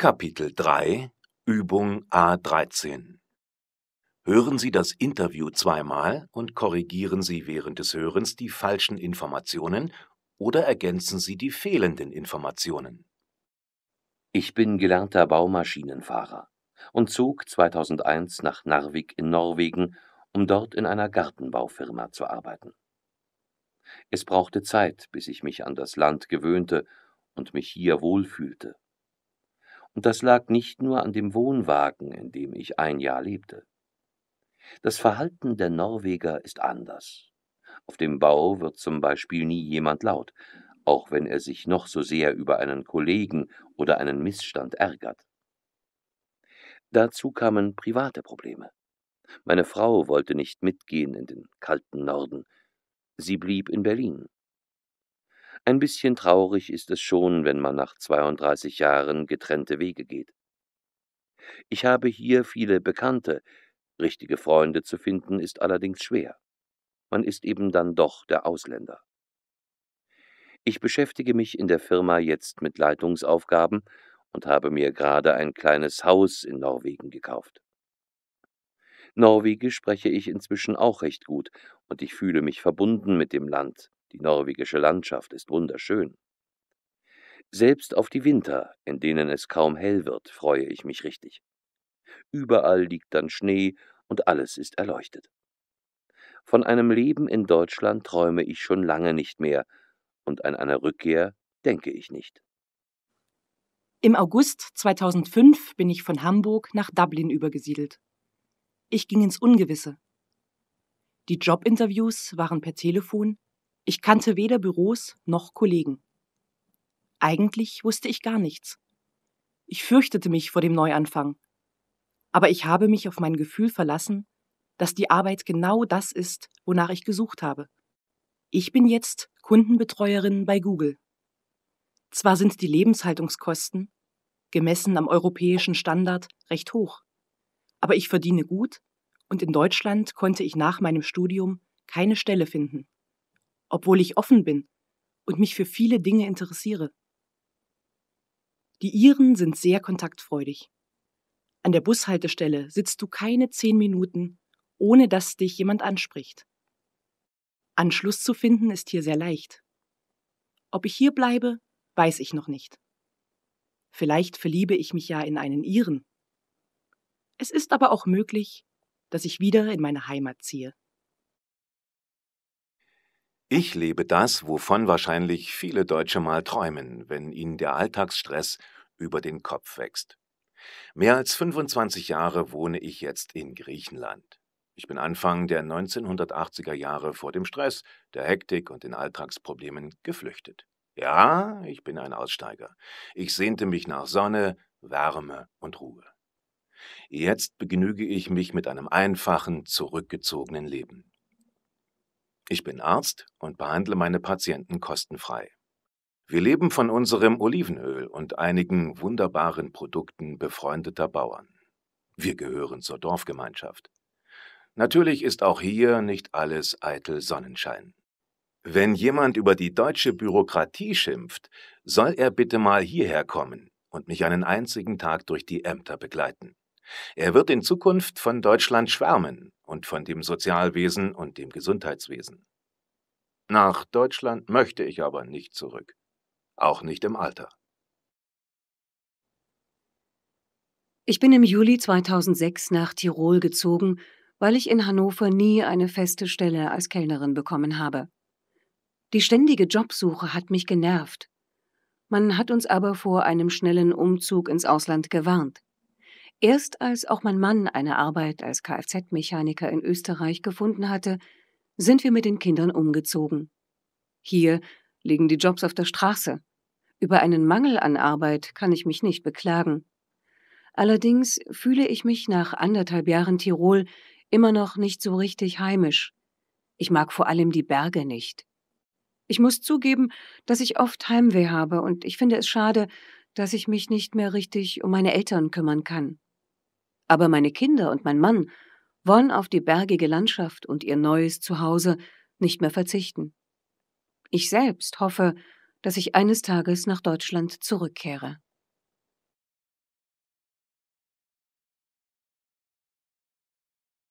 Kapitel 3 Übung A13 Hören Sie das Interview zweimal und korrigieren Sie während des Hörens die falschen Informationen oder ergänzen Sie die fehlenden Informationen. Ich bin gelernter Baumaschinenfahrer und zog 2001 nach Narvik in Norwegen, um dort in einer Gartenbaufirma zu arbeiten. Es brauchte Zeit, bis ich mich an das Land gewöhnte und mich hier wohlfühlte und das lag nicht nur an dem Wohnwagen, in dem ich ein Jahr lebte. Das Verhalten der Norweger ist anders. Auf dem Bau wird zum Beispiel nie jemand laut, auch wenn er sich noch so sehr über einen Kollegen oder einen Missstand ärgert. Dazu kamen private Probleme. Meine Frau wollte nicht mitgehen in den kalten Norden. Sie blieb in Berlin. Ein bisschen traurig ist es schon, wenn man nach 32 Jahren getrennte Wege geht. Ich habe hier viele Bekannte, richtige Freunde zu finden ist allerdings schwer. Man ist eben dann doch der Ausländer. Ich beschäftige mich in der Firma jetzt mit Leitungsaufgaben und habe mir gerade ein kleines Haus in Norwegen gekauft. Norwegisch spreche ich inzwischen auch recht gut, und ich fühle mich verbunden mit dem Land, die norwegische Landschaft ist wunderschön. Selbst auf die Winter, in denen es kaum hell wird, freue ich mich richtig. Überall liegt dann Schnee und alles ist erleuchtet. Von einem Leben in Deutschland träume ich schon lange nicht mehr und an eine Rückkehr denke ich nicht. Im August 2005 bin ich von Hamburg nach Dublin übergesiedelt. Ich ging ins Ungewisse. Die Jobinterviews waren per Telefon, ich kannte weder Büros noch Kollegen. Eigentlich wusste ich gar nichts. Ich fürchtete mich vor dem Neuanfang. Aber ich habe mich auf mein Gefühl verlassen, dass die Arbeit genau das ist, wonach ich gesucht habe. Ich bin jetzt Kundenbetreuerin bei Google. Zwar sind die Lebenshaltungskosten, gemessen am europäischen Standard, recht hoch, aber ich verdiene gut und in Deutschland konnte ich nach meinem Studium keine Stelle finden obwohl ich offen bin und mich für viele Dinge interessiere. Die Iren sind sehr kontaktfreudig. An der Bushaltestelle sitzt du keine zehn Minuten, ohne dass dich jemand anspricht. Anschluss zu finden ist hier sehr leicht. Ob ich hier bleibe, weiß ich noch nicht. Vielleicht verliebe ich mich ja in einen Iren. Es ist aber auch möglich, dass ich wieder in meine Heimat ziehe. Ich lebe das, wovon wahrscheinlich viele Deutsche mal träumen, wenn ihnen der Alltagsstress über den Kopf wächst. Mehr als 25 Jahre wohne ich jetzt in Griechenland. Ich bin Anfang der 1980er Jahre vor dem Stress, der Hektik und den Alltagsproblemen geflüchtet. Ja, ich bin ein Aussteiger. Ich sehnte mich nach Sonne, Wärme und Ruhe. Jetzt begnüge ich mich mit einem einfachen, zurückgezogenen Leben. Ich bin Arzt und behandle meine Patienten kostenfrei. Wir leben von unserem Olivenöl und einigen wunderbaren Produkten befreundeter Bauern. Wir gehören zur Dorfgemeinschaft. Natürlich ist auch hier nicht alles eitel Sonnenschein. Wenn jemand über die deutsche Bürokratie schimpft, soll er bitte mal hierher kommen und mich einen einzigen Tag durch die Ämter begleiten. Er wird in Zukunft von Deutschland schwärmen und von dem Sozialwesen und dem Gesundheitswesen. Nach Deutschland möchte ich aber nicht zurück, auch nicht im Alter. Ich bin im Juli 2006 nach Tirol gezogen, weil ich in Hannover nie eine feste Stelle als Kellnerin bekommen habe. Die ständige Jobsuche hat mich genervt. Man hat uns aber vor einem schnellen Umzug ins Ausland gewarnt. Erst als auch mein Mann eine Arbeit als Kfz-Mechaniker in Österreich gefunden hatte, sind wir mit den Kindern umgezogen. Hier liegen die Jobs auf der Straße. Über einen Mangel an Arbeit kann ich mich nicht beklagen. Allerdings fühle ich mich nach anderthalb Jahren Tirol immer noch nicht so richtig heimisch. Ich mag vor allem die Berge nicht. Ich muss zugeben, dass ich oft Heimweh habe und ich finde es schade, dass ich mich nicht mehr richtig um meine Eltern kümmern kann aber meine Kinder und mein Mann wollen auf die bergige Landschaft und ihr neues Zuhause nicht mehr verzichten. Ich selbst hoffe, dass ich eines Tages nach Deutschland zurückkehre.